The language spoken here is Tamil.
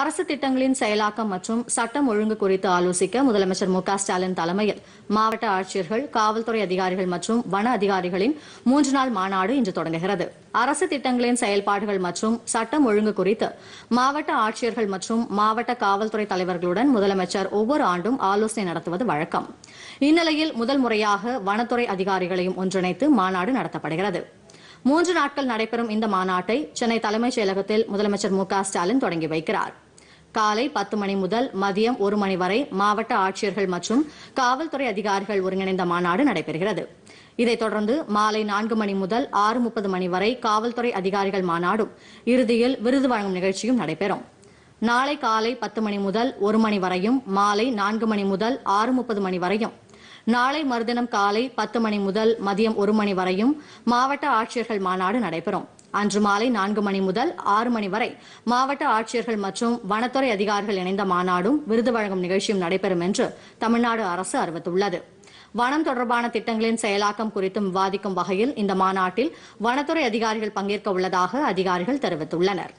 அரசு திட்டங்களின் செயலாக்கம் மற்றும் சட்டம் ஒழுங்கு குறித்து ஆலோசிக்க முதலமைச்சர் மு ஸ்டாலின் தலைமையில் மாவட்ட ஆட்சியர்கள் காவல்துறை அதிகாரிகள் மற்றும் வன அதிகாரிகளின் மூன்று நாள் மாநாடு இன்று தொடங்குகிறது அரசு திட்டங்களின் செயல்பாடுகள் மற்றும் சட்டம் ஒழுங்கு குறித்து மாவட்ட ஆட்சியர்கள் மற்றும் மாவட்ட காவல்துறை தலைவர்களுடன் முதலமைச்சர் ஒவ்வொரு ஆண்டும் ஆலோசனை நடத்துவது வழக்கம் இந்நிலையில் முதல் முறையாக வனத்துறை அதிகாரிகளையும் ஒன்றிணைத்து மாநாடு நடத்தப்படுகிறது மூன்று நாட்கள் நடைபெறும் இந்த மாநாட்டை சென்னை தலைமைச் செயலகத்தில் முதலமைச்சர் மு ஸ்டாலின் தொடங்கி வைக்கிறாா் காலை பத்து மணி முதல் மதியம் ஒரு மணி வரை மாவட்ட ஆட்சியர்கள் மற்றும் காவல்துறை அதிகாரிகள் ஒருங்கிணைந்த மாநாடு நடைபெறுகிறது இதைத் தொடர்ந்து மாலை நான்கு மணி முதல் ஆறு முப்பது மணி வரை காவல்துறை அதிகாரிகள் மாநாடும் இறுதியில் விருது வழங்கும் நிகழ்ச்சியும் நடைபெறும் நாளை காலை பத்து மணி முதல் ஒரு மணி வரையும் மாலை நான்கு மணி முதல் ஆறு முப்பது மணி வரையும் நாளை மறுதினம் காலை பத்து மணி முதல் மதியம் ஒரு மணி வரையும் மாவட்ட ஆட்சியர்கள் மாநாடு நடைபெறும் அன்று மாலை நான்கு மணி முதல் ஆறு மணி வரை மாவட்ட ஆட்சியர்கள் மற்றும் வனத்துறை அதிகாரிகள் இணைந்த மாநாடும் விருது வழங்கும் நிகழ்ச்சியும் நடைபெறும் என்று தமிழ்நாடு அரசு அறிவித்துள்ளது வனம் தொடர்பான திட்டங்களின் செயலாக்கம் குறித்தும் விவாதிக்கும் வகையில் இந்த மாநாட்டில் வனத்துறை அதிகாரிகள் பங்கேற்க உள்ளதாக அதிகாரிகள் தெரிவித்துள்ளனா்